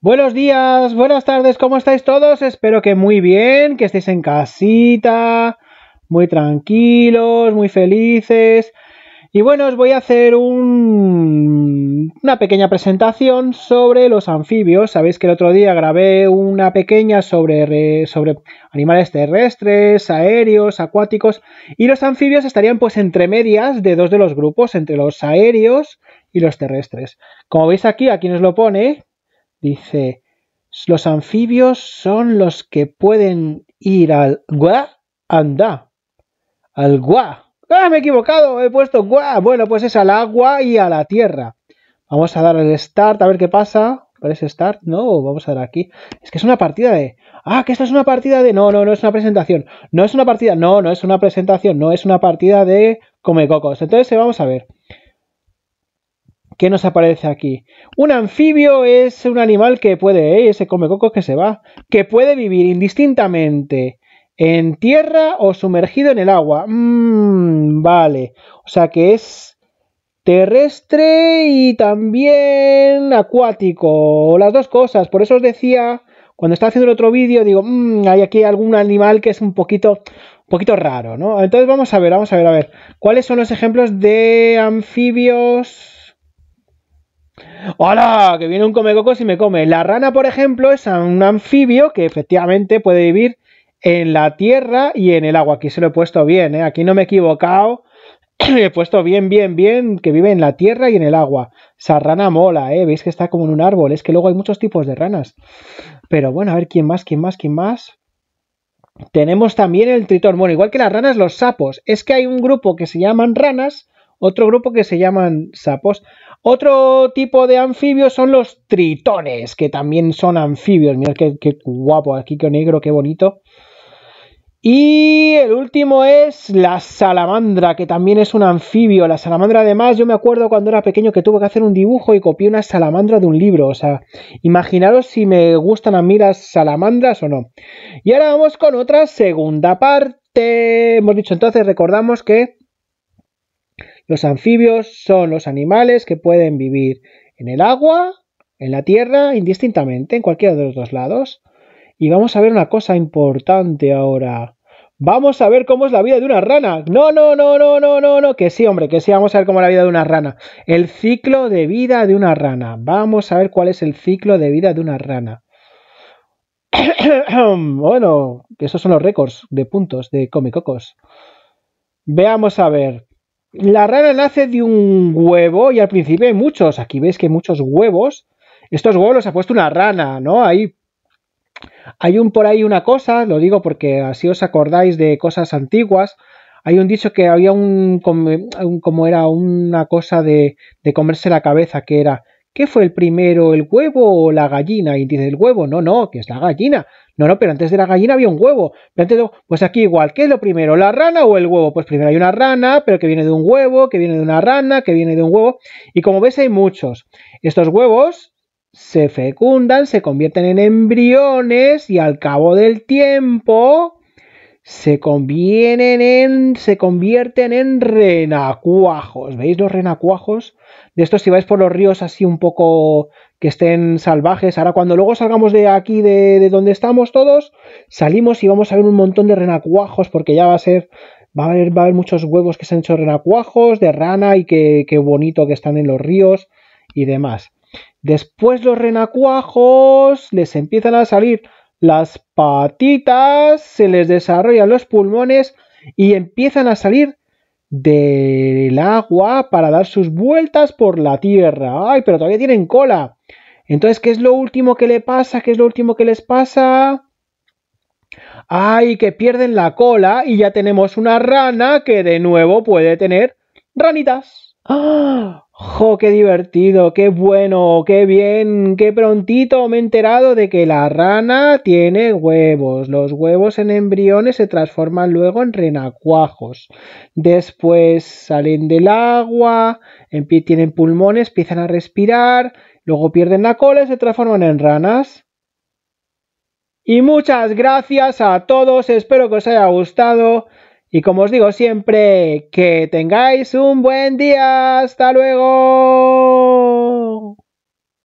Buenos días, buenas tardes, ¿cómo estáis todos? Espero que muy bien, que estéis en casita, muy tranquilos, muy felices. Y bueno, os voy a hacer un... una pequeña presentación sobre los anfibios. Sabéis que el otro día grabé una pequeña sobre, sobre animales terrestres, aéreos, acuáticos. Y los anfibios estarían pues entre medias de dos de los grupos, entre los aéreos y los terrestres. Como veis aquí, aquí nos lo pone, Dice, los anfibios son los que pueden ir al gua anda. Al gua. Ah, me he equivocado! He puesto gua. Bueno, pues es al agua y a la tierra. Vamos a dar el start, a ver qué pasa. Parece start, no, vamos a dar aquí. Es que es una partida de. Ah, que esto es una partida de. No, no, no es una presentación. No es una partida. No, no es una presentación. No es una partida de cocos Entonces, eh, vamos a ver. ¿Qué nos aparece aquí? Un anfibio es un animal que puede, eh, ese se come cocos que se va, que puede vivir indistintamente en tierra o sumergido en el agua. Mm, vale, o sea que es terrestre y también acuático, las dos cosas. Por eso os decía, cuando estaba haciendo el otro vídeo, digo, mm, hay aquí algún animal que es un poquito, un poquito raro, ¿no? Entonces vamos a ver, vamos a ver, a ver, ¿cuáles son los ejemplos de anfibios? ¡Hola! Que viene un comecocos y me come. La rana, por ejemplo, es un anfibio que efectivamente puede vivir en la tierra y en el agua. Aquí se lo he puesto bien, ¿eh? Aquí no me he equivocado. he puesto bien, bien, bien que vive en la tierra y en el agua. Esa rana mola, ¿eh? Veis que está como en un árbol. Es que luego hay muchos tipos de ranas. Pero bueno, a ver quién más, quién más, quién más. Tenemos también el tritón. Bueno, igual que las ranas, los sapos. Es que hay un grupo que se llaman ranas otro grupo que se llaman sapos. Otro tipo de anfibios son los tritones, que también son anfibios. Mirad qué, guapo, aquí qué negro, qué bonito. Y el último es la salamandra, que también es un anfibio. La salamandra, además, yo me acuerdo cuando era pequeño que tuve que hacer un dibujo y copié una salamandra de un libro. O sea, imaginaros si me gustan a mí las salamandras o no. Y ahora vamos con otra segunda parte. Hemos dicho entonces, recordamos que los anfibios son los animales que pueden vivir en el agua, en la tierra, indistintamente, en cualquiera de los dos lados. Y vamos a ver una cosa importante ahora. Vamos a ver cómo es la vida de una rana. No, no, no, no, no, no, no. Que sí, hombre, que sí, vamos a ver cómo es la vida de una rana. El ciclo de vida de una rana. Vamos a ver cuál es el ciclo de vida de una rana. bueno, esos son los récords de puntos de cocos. Veamos a ver. La rana nace de un huevo y al principio hay muchos. Aquí veis que hay muchos huevos. Estos huevos los ha puesto una rana, ¿no? Hay, hay un por ahí una cosa, lo digo porque así os acordáis de cosas antiguas. Hay un dicho que había un, como, era una cosa de comerse la cabeza, que era ¿Qué fue el primero, el huevo o la gallina? Y dice el huevo, no, no, que es la gallina. No, no, pero antes de la gallina había un huevo. Pero antes pues aquí igual, ¿qué es lo primero, la rana o el huevo? Pues primero hay una rana, pero que viene de un huevo, que viene de una rana, que viene de un huevo. Y como ves hay muchos. Estos huevos se fecundan, se convierten en embriones y al cabo del tiempo se, convienen en, se convierten en renacuajos. ¿Veis los renacuajos? De estos si vais por los ríos así un poco que estén salvajes. Ahora cuando luego salgamos de aquí, de, donde estamos todos, salimos y vamos a ver un montón de renacuajos porque ya va a ser Va a, haber, va a haber, muchos huevos que se han hecho renacuajos, de rana y qué, qué bonito que están en los ríos y demás. Después los renacuajos les empiezan a salir las patitas, se les desarrollan los pulmones y empiezan a salir del agua para dar sus vueltas por la tierra. ¡Ay, pero todavía tienen cola! Entonces, ¿qué es lo último que le pasa? ¿Qué es lo último que les pasa? ¡Ay, que pierden la cola! Y ya tenemos una rana que de nuevo puede tener ranitas. ¡Ah! ¡Jo, qué divertido! ¡Qué bueno! ¡Qué bien! ¡Qué prontito me he enterado de que la rana tiene huevos! Los huevos en embriones se transforman luego en renacuajos. Después salen del agua, tienen pulmones, empiezan a respirar, luego pierden la cola y se transforman en ranas. Y muchas gracias a todos, espero que os haya gustado. Y como os digo siempre, que tengáis un buen día. Hasta luego.